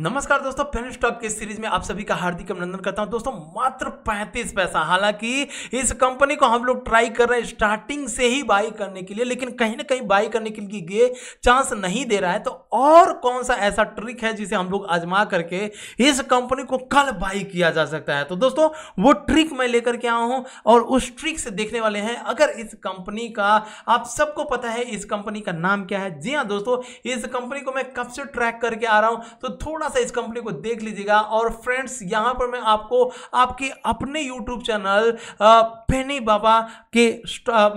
नमस्कार दोस्तों film stock की सीरीज में आप सभी का हार्दिक अभिनंदन करता हूं दोस्तों मात्र 35 पैसा हालांकि इस कंपनी को हम लोग ट्राई कर रहे हैं स्टार्टिंग से ही बाई करने के लिए लेकिन कहीं ना कहीं बाई करने के लिए चांस नहीं दे रहा है तो और कौन सा ऐसा ट्रिक है जिसे हम लोग आजमा करके इस कंपनी को कल बाई किया जा सकता है तो दोस्तों वो ट्रिक मैं लेकर के आया हूँ और उस ट्रिक से देखने वाले हैं अगर इस कंपनी का आप सबको पता है इस कंपनी का नाम क्या है जी हाँ दोस्तों इस कंपनी को मैं कब से ट्रैक करके आ रहा हूँ तो थोड़ा थोड़ा सा इस कंपनी को देख लीजिएगा और फ्रेंड्स यहां पर मैं आपको आपके अपने यूट्यूब चैनल फैनी बाबा के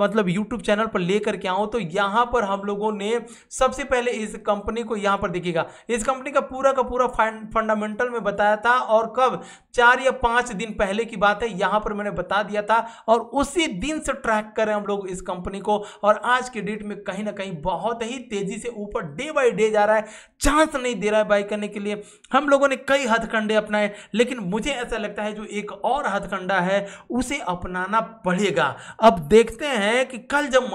मतलब यूट्यूब चैनल पर लेकर के आऊँ तो यहां पर हम लोगों ने सबसे पहले इस कंपनी को यहां पर देखिएगा इस कंपनी का पूरा का पूरा फंडामेंटल में बताया था और कब चार या पांच दिन पहले की बात है यहां पर मैंने बता दिया था और उसी दिन से ट्रैक करें हम लोग इस कंपनी को और आज के डेट में कहीं ना कहीं बहुत ही तेजी से ऊपर डे बाई डे जा रहा है चांस नहीं दे रहा है बाई करने के लिए हम लोगों ने कई हथकंडे अपनाए लेकिन मुझे ऐसा लगता है जो एक और हथकंडा है उसे अपनाना पड़ेगा अब देखते हैं कि कल जब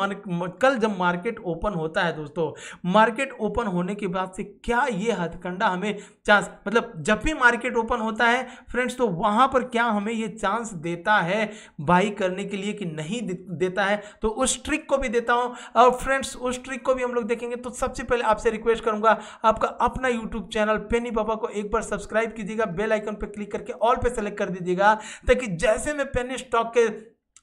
कल जब मार्केट ओपन होता है दोस्तों मार्केट ओपन होने के बाद से क्या ये हथकंडा हमें चांस मतलब जब भी मार्केट ओपन होता है फ्रेंड्स तो वहां पर क्या हमें ये चांस देता है बाई करने के लिए कि नहीं देता है तो उस ट्रिक को भी देता हूं और फ्रेंड्स उस ट्रिक को भी हम लोग देखेंगे तो सबसे पहले आपसे रिक्वेस्ट करूंगा आपका अपना YouTube channel pen Saini Baba को एक बार सब्सक्राइब कीजिएगा बेल आइकन पर क्लिक करके ऑल पे सेलेक्ट कर दीजिएगा ताकि जैसे मैं पेनी स्टॉक के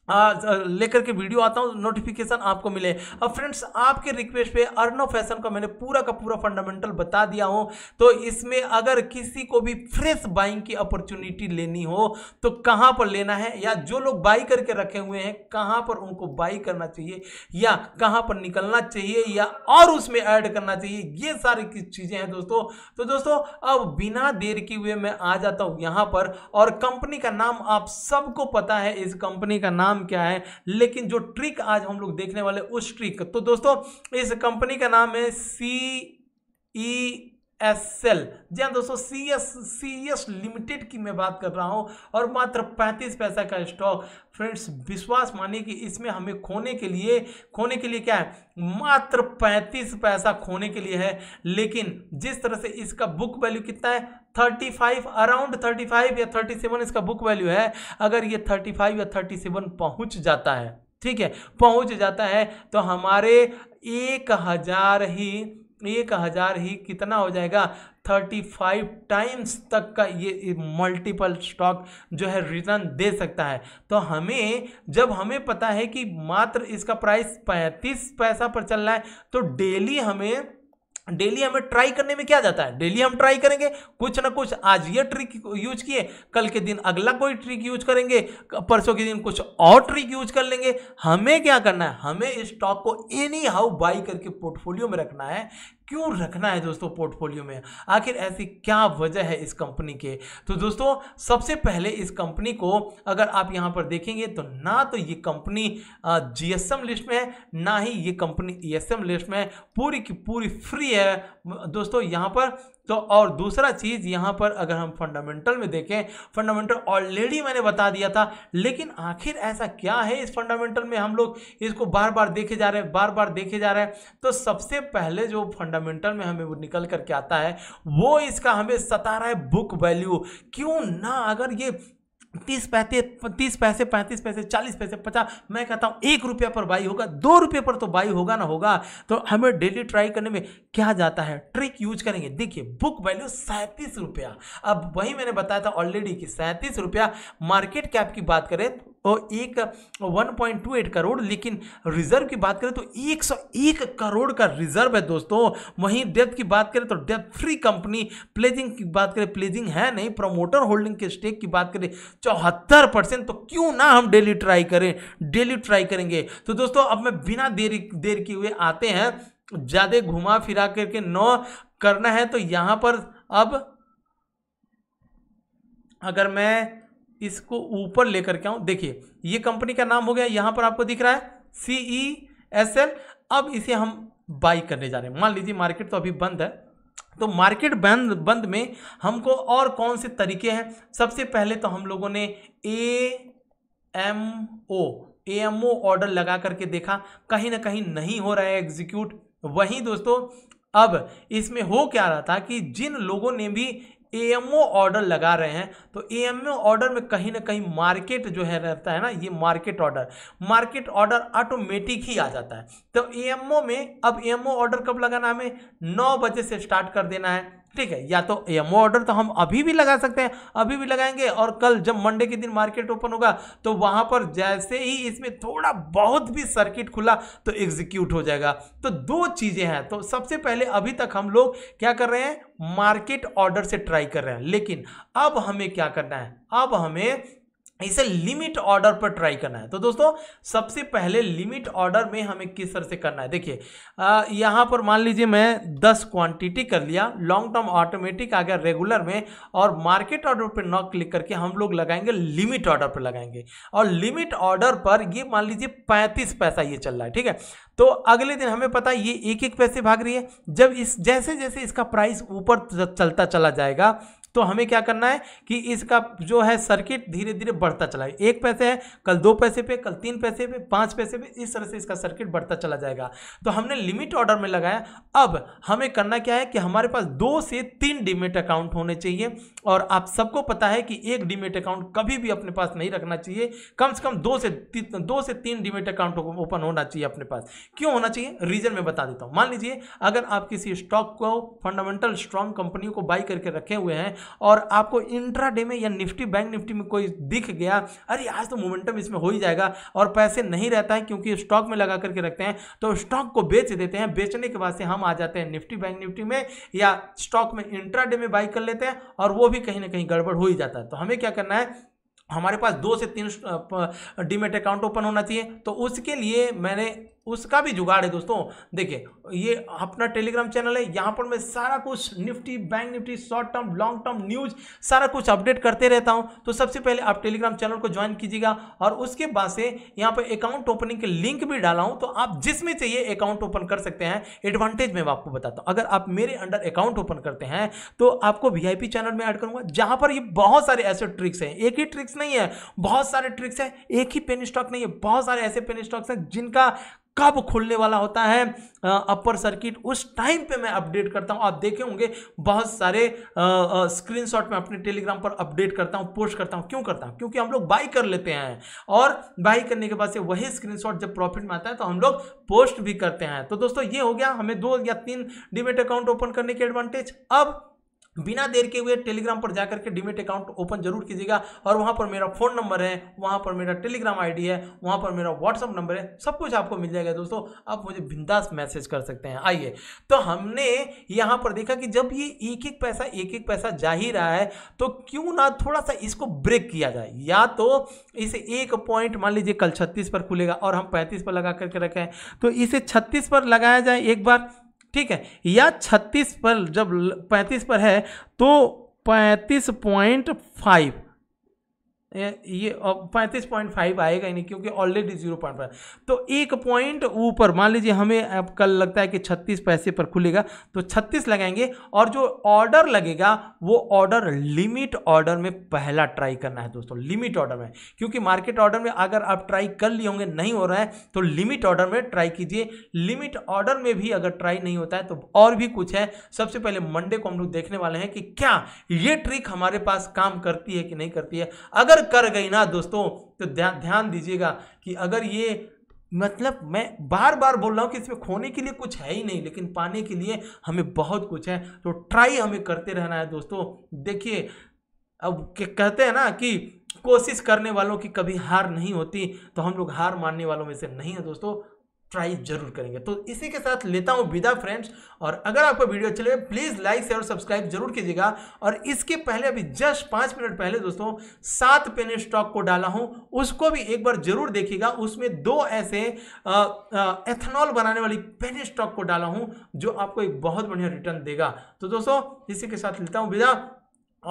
लेकर के वीडियो आता हूँ नोटिफिकेशन आपको मिले अब फ्रेंड्स आपके रिक्वेस्ट पे अर्नो फैशन का मैंने पूरा का पूरा फंडामेंटल बता दिया हूँ तो इसमें अगर किसी को भी फ्रेश बाइंग की अपॉर्चुनिटी लेनी हो तो कहाँ पर लेना है या जो लोग बाई करके रखे हुए हैं कहाँ पर उनको बाई करना चाहिए या कहाँ पर निकलना चाहिए या और उसमें ऐड करना चाहिए ये सारी चीज़ें हैं दोस्तों तो दोस्तों अब बिना देर के हुए मैं आ जाता हूँ यहाँ पर और कंपनी का नाम आप सबको पता है इस कंपनी का नाम नाम क्या है लेकिन जो ट्रिक आज हम लोग देखने वाले उस ट्रिक तो दोस्तों इस कंपनी का नाम है सी ई एस एल जी हाँ दोस्तों C S C S limited की मैं बात कर रहा हूँ और मात्र पैंतीस पैसा का स्टॉक फ्रेंड्स विश्वास मानिए कि इसमें हमें खोने के लिए खोने के लिए क्या है मात्र पैंतीस पैसा खोने के लिए है लेकिन जिस तरह से इसका बुक वैल्यू कितना है 35 अराउंड 35 या 37 इसका बुक वैल्यू है अगर ये 35 या 37 पहुंच जाता है ठीक है पहुंच जाता है तो हमारे एक हज़ार ही एक हज़ार ही कितना हो जाएगा थर्टी फाइव टाइम्स तक का ये मल्टीपल स्टॉक जो है रिटर्न दे सकता है तो हमें जब हमें पता है कि मात्र इसका प्राइस पैंतीस पैसा पर चल रहा है तो डेली हमें डेली हमें ट्राई करने में क्या जाता है डेली हम ट्राई करेंगे कुछ ना कुछ आज ये ट्रिक यूज किए कल के दिन अगला कोई ट्रिक यूज करेंगे परसों के दिन कुछ और ट्रिक यूज कर लेंगे हमें क्या करना है हमें स्टॉक को एनी हाउ बाई करके पोर्टफोलियो में रखना है क्यों रखना है दोस्तों पोर्टफोलियो में आखिर ऐसी क्या वजह है इस कंपनी के तो दोस्तों सबसे पहले इस कंपनी को अगर आप यहाँ पर देखेंगे तो ना तो ये कंपनी जीएसएम लिस्ट में है ना ही ये कंपनी ई e लिस्ट में है पूरी की पूरी फ्री है दोस्तों यहाँ पर तो और दूसरा चीज़ यहाँ पर अगर हम फंडामेंटल में देखें फंडामेंटल ऑलरेडी मैंने बता दिया था लेकिन आखिर ऐसा क्या है इस फंडामेंटल में हम लोग इसको बार बार देखे जा रहे हैं बार बार देखे जा रहे हैं तो सबसे पहले जो फंडामेंटल में हमें वो निकल करके आता है वो इसका हमें सता रहा है बुक वैल्यू क्यों ना अगर ये तीस पैसे तीस पैसे पैंतीस पैसे चालीस पैसे पचास मैं कहता हूँ एक रुपया पर बाई होगा दो रुपये पर तो बाई होगा ना होगा तो हमें डेली ट्राई करने में क्या जाता है ट्रिक यूज करेंगे देखिए बुक वैल्यू सैंतीस रुपया अब वही मैंने बताया था ऑलरेडी कि सैंतीस रुपया मार्केट कैप की बात करें एक 1.28 करोड़ लेकिन रिजर्व की बात करें तो 101 करोड़ का रिजर्व है दोस्तों वहीं डेप्थ की बात करें तो डेप्थ फ्री कंपनी प्लेजिंग की बात करें प्लेजिंग है नहीं प्रोमोटर होल्डिंग के स्टेक की बात करें चौहत्तर परसेंट तो क्यों ना हम डेली ट्राई करें डेली ट्राई करेंगे तो दोस्तों अब मैं बिना देरी देर किए हुए आते हैं ज़्यादा घुमा फिरा करके नौ करना है तो यहाँ पर अब अगर मैं इसको ऊपर लेकर के आऊँ देखिए ये कंपनी का नाम हो गया यहां पर आपको दिख रहा है सी ई एस एल अब इसे हम बाई करने जा रहे हैं मान लीजिए मार्केट तो अभी बंद है तो मार्केट बंद बंद में हमको और कौन से तरीके हैं सबसे पहले तो हम लोगों ने A M O A M O order लगा करके देखा कहीं ना कहीं नहीं हो रहा है एग्जीक्यूट वहीं दोस्तों अब इसमें हो क्या रहा था कि जिन लोगों ने भी एएमओ ऑर्डर लगा रहे हैं तो एएमओ ऑर्डर में कहीं ना कहीं मार्केट जो है रहता है ना ये market order market order automatic ही आ जाता है तो एएमओ में अब एएमओ ऑर्डर कब लगाना हमें नौ बजे से स्टार्ट कर देना है ठीक है या तो एम ऑर्डर तो हम अभी भी लगा सकते हैं अभी भी लगाएंगे और कल जब मंडे के दिन मार्केट ओपन होगा तो वहां पर जैसे ही इसमें थोड़ा बहुत भी सर्किट खुला तो एग्जीक्यूट हो जाएगा तो दो चीज़ें हैं तो सबसे पहले अभी तक हम लोग क्या कर रहे हैं मार्केट ऑर्डर से ट्राई कर रहे हैं लेकिन अब हमें क्या करना है अब हमें इसे लिमिट ऑर्डर पर ट्राई करना है तो दोस्तों सबसे पहले लिमिट ऑर्डर में हमें किस तरह से करना है देखिए यहाँ पर मान लीजिए मैं 10 क्वांटिटी कर लिया लॉन्ग टर्म ऑटोमेटिक आ गया रेगुलर में और मार्केट ऑर्डर पर न क्लिक करके हम लोग लगाएंगे लिमिट ऑर्डर पर लगाएंगे और लिमिट ऑर्डर पर ये मान लीजिए पैंतीस पैसा ये चल रहा है ठीक है तो अगले दिन हमें पता है ये एक एक पैसे भाग रही है जब इस जैसे जैसे इसका प्राइस ऊपर चलता चला जाएगा तो हमें क्या करना है कि इसका जो है सर्किट धीरे धीरे बढ़ता चला है एक पैसे है कल दो पैसे पे कल तीन पैसे पे पांच पैसे पे इस तरह से इसका सर्किट बढ़ता चला जाएगा तो हमने लिमिट ऑर्डर में लगाया अब हमें करना क्या है कि हमारे पास दो से तीन डीमेट अकाउंट होने चाहिए और आप सबको पता है कि एक डिमेट अकाउंट कभी भी अपने पास नहीं रखना चाहिए कम से कम दो से दो से तीन डिमेट अकाउंट ओपन होना चाहिए अपने पास क्यों होना चाहिए रीजन में बता देता हूँ मान लीजिए अगर आप किसी स्टॉक को फंडामेंटल स्ट्रांग कंपनियों को बाई करके रखे हुए हैं और आपको इंट्रा में या निफ्टी बैंक निफ्टी में कोई दिख गया अरे आज तो मोमेंटम इसमें हो ही जाएगा और पैसे नहीं रहता है क्योंकि स्टॉक में लगा करके रखते हैं तो स्टॉक को बेच देते हैं बेचने के बाद से हम आ जाते हैं निफ्टी बैंक निफ्टी में या स्टॉक में इंट्रा में बाई कर लेते हैं और वो भी कहीं ना कहीं गड़बड़ हो ही जाता है तो हमें क्या करना है हमारे पास दो से तीन डीमेट अकाउंट ओपन होना चाहिए तो उसके लिए मैंने उसका भी जुगाड़ है दोस्तों देखिए ये अपना टेलीग्राम चैनल है यहाँ पर मैं सारा कुछ Nifty bank Nifty short term long term news सारा कुछ अपडेट करते रहता हूँ तो सबसे पहले आप टेलीग्राम चैनल को ज्वाइन कीजिएगा और उसके बाद से यहाँ पर अकाउंट ओपनिंग के लिंक भी डाला हूँ तो आप जिसमें चाहिए अकाउंट ओपन कर सकते हैं एडवांटेज मैं आपको बताता हूँ अगर आप मेरे अंडर अकाउंट ओपन करते हैं तो आपको वी चैनल में ऐड करूँगा जहाँ पर ये बहुत सारे ऐसे ट्रिक्स हैं एक ही ट्रिक्स नहीं है बहुत सारे ट्रिक्स हैं एक ही पेन स्टॉक नहीं है बहुत सारे ऐसे पेन स्टॉक्स हैं जिनका कब खुलने वाला होता है अपर सर्किट उस टाइम पे मैं अपडेट करता हूँ आप देखे होंगे बहुत सारे स्क्रीनशॉट में अपने टेलीग्राम पर अपडेट करता हूँ पोस्ट करता हूँ क्यों करता हूँ क्योंकि हम लोग बाई कर लेते हैं और बाई करने के बाद से वही स्क्रीनशॉट जब प्रॉफिट में आता है तो हम लोग पोस्ट भी करते हैं तो दोस्तों ये हो गया हमें दो या तीन डिमेट अकाउंट ओपन करने के एडवांटेज अब बिना देर के हुए टेलीग्राम पर जाकर के डिमेट अकाउंट ओपन जरूर कीजिएगा और वहाँ पर मेरा फ़ोन नंबर है वहाँ पर मेरा टेलीग्राम आईडी है वहाँ पर मेरा व्हाट्सअप नंबर है सब कुछ आपको मिल जाएगा दोस्तों आप मुझे बिंदास मैसेज कर सकते हैं आइए तो हमने यहाँ पर देखा कि जब ये एक एक पैसा एक एक पैसा जा ही रहा है तो क्यों ना थोड़ा सा इसको ब्रेक किया जाए या तो इसे एक पॉइंट मान लीजिए कल छत्तीस पर खुलेगा और हम पैंतीस पर लगा करके रखें तो इसे छत्तीस पर लगाया जाए एक बार ठीक है या छत्तीस पर जब पैंतीस पर है तो पैंतीस पॉइंट फाइव ये पैंतीस पॉइंट फाइव आएगा ही नहीं क्योंकि ऑलरेडी जीरो पॉइंट फाइव तो एक पॉइंट ऊपर मान लीजिए हमें अब कल लगता है कि छत्तीस पैसे पर खुलेगा तो छत्तीस लगाएंगे और जो ऑर्डर लगेगा वो ऑर्डर लिमिट ऑर्डर में पहला ट्राई करना है दोस्तों लिमिट ऑर्डर में क्योंकि मार्केट ऑर्डर में अगर आप ट्राई कर लिए होंगे नहीं हो रहा है तो लिमिट ऑर्डर में ट्राई कीजिए लिमिट ऑर्डर में भी अगर ट्राई नहीं होता है तो और भी कुछ है सबसे पहले मंडे को हम लोग देखने वाले हैं कि क्या ये ट्रिक हमारे पास काम करती है कि नहीं करती है अगर कर गई ना दोस्तों तो ध्यान दीजिएगा कि अगर ये मतलब मैं बार बार बोल रहा हूँ कि इसमें खोने के लिए कुछ है ही नहीं लेकिन पाने के लिए हमें बहुत कुछ है तो ट्राई हमें करते रहना है दोस्तों देखिए अब कहते हैं ना कि कोशिश करने वालों की कभी हार नहीं होती तो हम लोग हार मानने वालों में से नहीं है दोस्तों ट्राई जरूर करेंगे तो इसी के साथ लेता हूँ विदा फ्रेंड्स और अगर आपको वीडियो अच्छी लगे प्लीज़ लाइक शेयर और सब्सक्राइब जरूर कीजिएगा और इसके पहले अभी जस्ट पाँच मिनट पहले दोस्तों सात पेने स्टॉक को डाला हूँ उसको भी एक बार जरूर देखिएगा उसमें दो ऐसे एथेनॉल एथनॉल बनाने वाली पेने स्टॉक को डाला हूँ जो आपको एक बहुत बढ़िया रिटर्न देगा तो दोस्तों इसी के साथ लेता हूँ विदा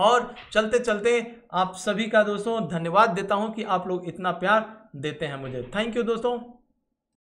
और चलते चलते आप सभी का दोस्तों धन्यवाद देता हूँ कि आप लोग इतना प्यार देते हैं मुझे थैंक यू दोस्तों